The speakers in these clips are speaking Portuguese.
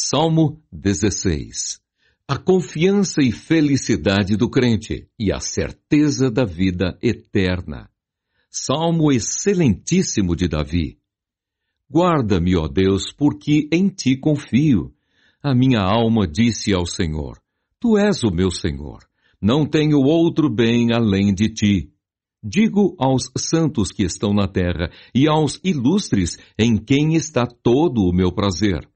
Salmo 16 A confiança e felicidade do crente e a certeza da vida eterna. Salmo excelentíssimo de Davi. Guarda-me, ó Deus, porque em ti confio. A minha alma disse ao Senhor: Tu és o meu Senhor. Não tenho outro bem além de ti. Digo aos santos que estão na terra e aos ilustres em quem está todo o meu prazer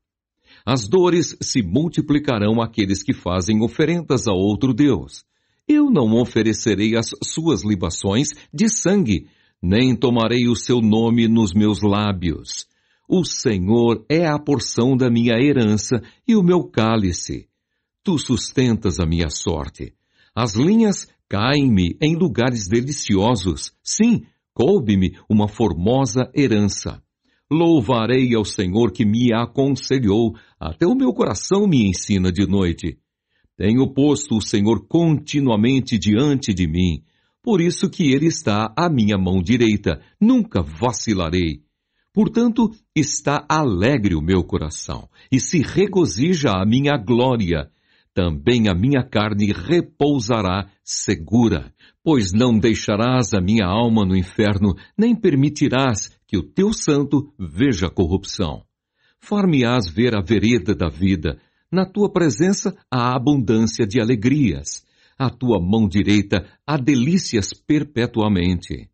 as dores se multiplicarão àqueles que fazem oferendas a outro Deus. Eu não oferecerei as suas libações de sangue, nem tomarei o seu nome nos meus lábios. O Senhor é a porção da minha herança e o meu cálice. Tu sustentas a minha sorte. As linhas caem-me em lugares deliciosos. Sim, coube-me uma formosa herança. Louvarei ao Senhor que me aconselhou, até o meu coração me ensina de noite. Tenho posto o Senhor continuamente diante de mim, por isso que ele está à minha mão direita, nunca vacilarei. Portanto, está alegre o meu coração, e se regozija a minha glória, também a minha carne repousará segura, pois não deixarás a minha alma no inferno, nem permitirás que o teu santo veja corrupção. Far-me-ás ver a vereda da vida, na tua presença há abundância de alegrias, à tua mão direita há delícias perpetuamente.